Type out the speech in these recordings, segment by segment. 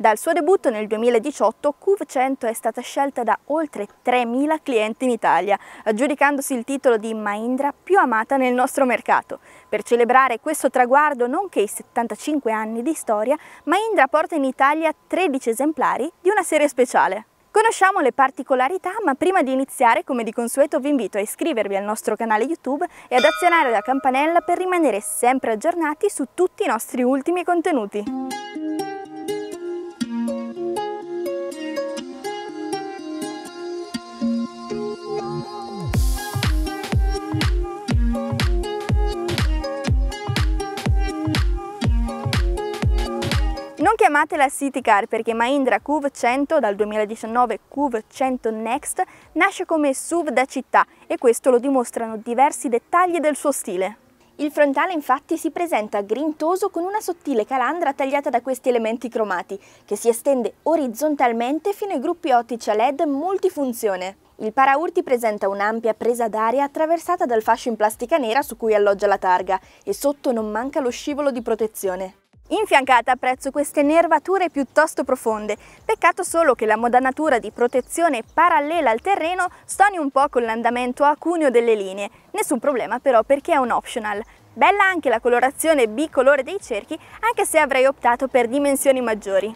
Dal suo debutto nel 2018, CUV 100 è stata scelta da oltre 3.000 clienti in Italia, aggiudicandosi il titolo di Mahindra più amata nel nostro mercato. Per celebrare questo traguardo, nonché i 75 anni di storia, Mahindra porta in Italia 13 esemplari di una serie speciale. Conosciamo le particolarità, ma prima di iniziare, come di consueto, vi invito a iscrivervi al nostro canale YouTube e ad azionare la campanella per rimanere sempre aggiornati su tutti i nostri ultimi contenuti. Non chiamatela City Car perché Mahindra Cuv 100 dal 2019 Cuv 100 Next nasce come SUV da città e questo lo dimostrano diversi dettagli del suo stile. Il frontale infatti si presenta grintoso con una sottile calandra tagliata da questi elementi cromati, che si estende orizzontalmente fino ai gruppi ottici a LED multifunzione. Il paraurti presenta un'ampia presa d'aria attraversata dal fascio in plastica nera su cui alloggia la targa e sotto non manca lo scivolo di protezione. Infiancata apprezzo queste nervature piuttosto profonde, peccato solo che la modanatura di protezione parallela al terreno stoni un po' con l'andamento a cuneo delle linee, nessun problema però perché è un optional. Bella anche la colorazione bicolore dei cerchi, anche se avrei optato per dimensioni maggiori.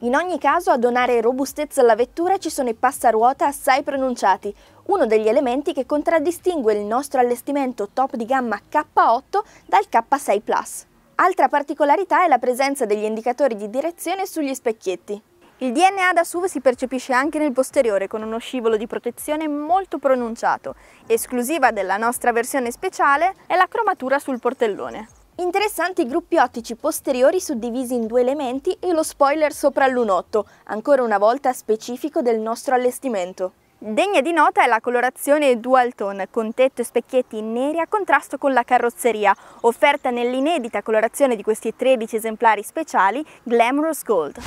In ogni caso a donare robustezza alla vettura ci sono i passaruota assai pronunciati, uno degli elementi che contraddistingue il nostro allestimento top di gamma K8 dal K6 Plus. Altra particolarità è la presenza degli indicatori di direzione sugli specchietti. Il DNA da SUV si percepisce anche nel posteriore con uno scivolo di protezione molto pronunciato. Esclusiva della nostra versione speciale è la cromatura sul portellone. Interessanti i gruppi ottici posteriori suddivisi in due elementi e lo spoiler sopra l'unotto, ancora una volta specifico del nostro allestimento. Degna di nota è la colorazione dual tone con tetto e specchietti neri a contrasto con la carrozzeria, offerta nell'inedita colorazione di questi 13 esemplari speciali Glamorous Gold.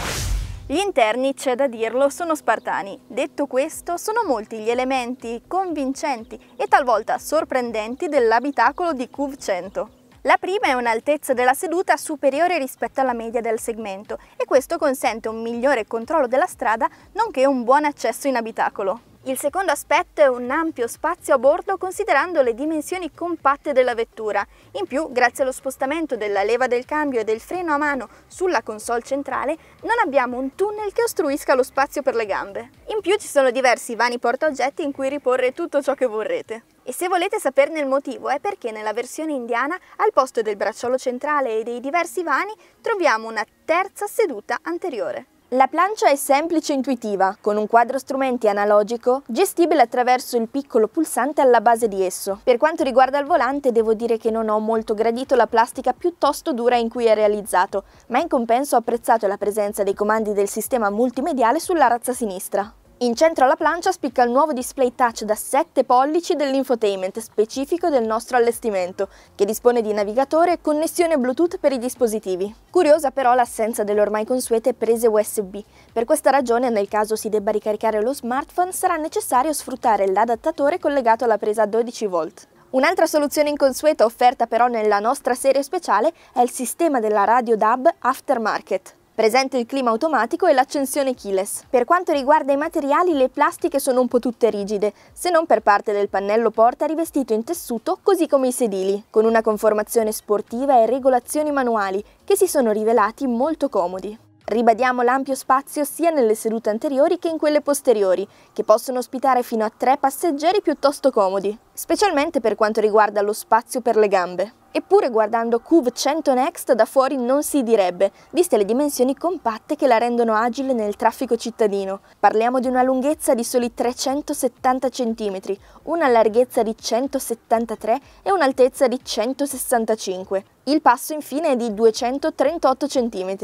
Gli interni, c'è da dirlo, sono spartani. Detto questo, sono molti gli elementi convincenti e talvolta sorprendenti dell'abitacolo di Cuv 100. La prima è un'altezza della seduta superiore rispetto alla media del segmento e questo consente un migliore controllo della strada nonché un buon accesso in abitacolo. Il secondo aspetto è un ampio spazio a bordo considerando le dimensioni compatte della vettura. In più, grazie allo spostamento della leva del cambio e del freno a mano sulla console centrale, non abbiamo un tunnel che ostruisca lo spazio per le gambe. In più ci sono diversi vani portaoggetti in cui riporre tutto ciò che vorrete. E se volete saperne il motivo è perché nella versione indiana, al posto del bracciolo centrale e dei diversi vani, troviamo una terza seduta anteriore. La plancia è semplice e intuitiva, con un quadro strumenti analogico gestibile attraverso il piccolo pulsante alla base di esso. Per quanto riguarda il volante devo dire che non ho molto gradito la plastica piuttosto dura in cui è realizzato, ma in compenso ho apprezzato la presenza dei comandi del sistema multimediale sulla razza sinistra. In centro alla plancia spicca il nuovo display touch da 7 pollici dell'infotainment specifico del nostro allestimento, che dispone di navigatore e connessione Bluetooth per i dispositivi. Curiosa però l'assenza delle ormai consuete prese USB. Per questa ragione, nel caso si debba ricaricare lo smartphone, sarà necessario sfruttare l'adattatore collegato alla presa 12V. Un'altra soluzione inconsueta offerta però nella nostra serie speciale è il sistema della radio DAB Aftermarket presente il clima automatico e l'accensione keyless. Per quanto riguarda i materiali, le plastiche sono un po' tutte rigide, se non per parte del pannello porta rivestito in tessuto, così come i sedili, con una conformazione sportiva e regolazioni manuali, che si sono rivelati molto comodi. Ribadiamo l'ampio spazio sia nelle sedute anteriori che in quelle posteriori, che possono ospitare fino a tre passeggeri piuttosto comodi, specialmente per quanto riguarda lo spazio per le gambe. Eppure guardando CUV 100 Next da fuori non si direbbe, viste le dimensioni compatte che la rendono agile nel traffico cittadino. Parliamo di una lunghezza di soli 370 cm, una larghezza di 173 e un'altezza di 165. Il passo infine è di 238 cm.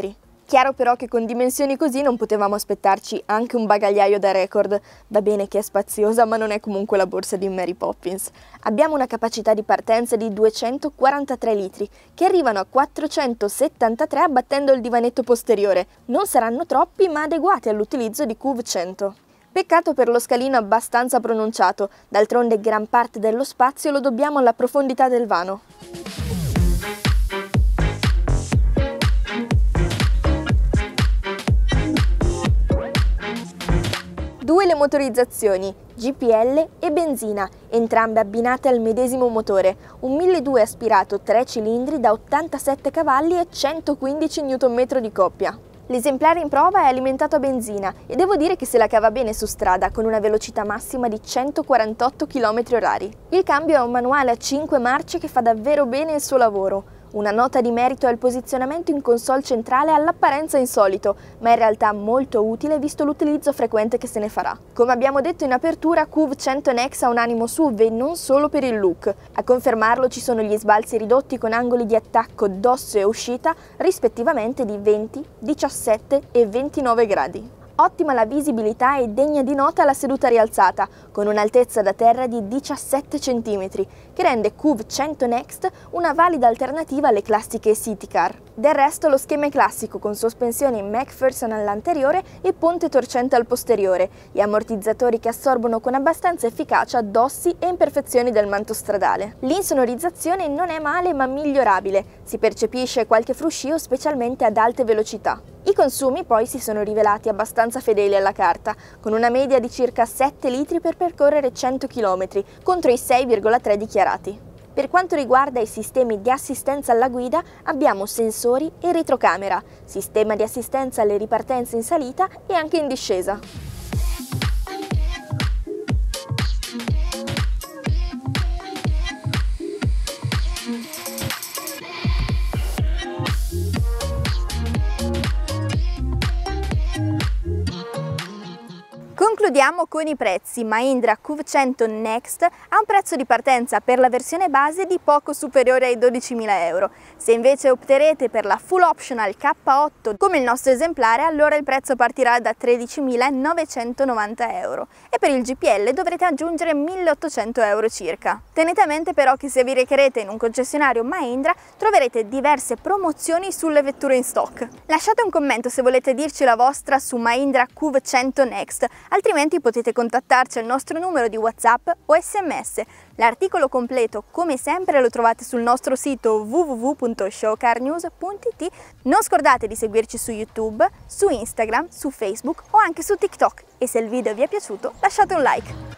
Chiaro però che con dimensioni così non potevamo aspettarci anche un bagagliaio da record. Va bene che è spaziosa, ma non è comunque la borsa di Mary Poppins. Abbiamo una capacità di partenza di 243 litri, che arrivano a 473 abbattendo il divanetto posteriore. Non saranno troppi, ma adeguati all'utilizzo di CUV 100. Peccato per lo scalino abbastanza pronunciato, d'altronde gran parte dello spazio lo dobbiamo alla profondità del vano. motorizzazioni, GPL e benzina, entrambe abbinate al medesimo motore, un 1.2 aspirato 3 cilindri da 87 cavalli e 115 Nm di coppia. L'esemplare in prova è alimentato a benzina e devo dire che se la cava bene su strada con una velocità massima di 148 km h Il cambio è un manuale a 5 marce che fa davvero bene il suo lavoro. Una nota di merito è il posizionamento in console centrale all'apparenza insolito, ma in realtà molto utile visto l'utilizzo frequente che se ne farà. Come abbiamo detto in apertura, QV 100NX ha un animo SUV non solo per il look. A confermarlo ci sono gli sbalzi ridotti con angoli di attacco, dosso e uscita rispettivamente di 20, 17 e 29 gradi. Ottima la visibilità e degna di nota la seduta rialzata, con un'altezza da terra di 17 cm, che rende Cube 100 Next una valida alternativa alle classiche city car. Del resto lo schema è classico, con sospensione MacPherson all'anteriore e ponte torcente al posteriore, e ammortizzatori che assorbono con abbastanza efficacia dossi e imperfezioni del manto stradale. L'insonorizzazione non è male ma migliorabile, si percepisce qualche fruscio specialmente ad alte velocità. I consumi poi si sono rivelati abbastanza abbastanza fedeli alla carta, con una media di circa 7 litri per percorrere 100 km, contro i 6,3 dichiarati. Per quanto riguarda i sistemi di assistenza alla guida, abbiamo sensori e retrocamera, sistema di assistenza alle ripartenze in salita e anche in discesa. Concludiamo con i prezzi. Mahindra QV100 Next ha un prezzo di partenza per la versione base di poco superiore ai 12.000 euro. Se invece opterete per la full optional K8 come il nostro esemplare, allora il prezzo partirà da 13.990 euro per il GPL dovrete aggiungere 1800 euro circa. Tenete a mente però che se vi recherete in un concessionario Mahindra troverete diverse promozioni sulle vetture in stock. Lasciate un commento se volete dirci la vostra su Mahindra QV100 Next, altrimenti potete contattarci al nostro numero di WhatsApp o SMS. L'articolo completo, come sempre, lo trovate sul nostro sito www.showcarnews.it. Non scordate di seguirci su YouTube, su Instagram, su Facebook o anche su TikTok e se il video vi è piaciuto lasciate un like.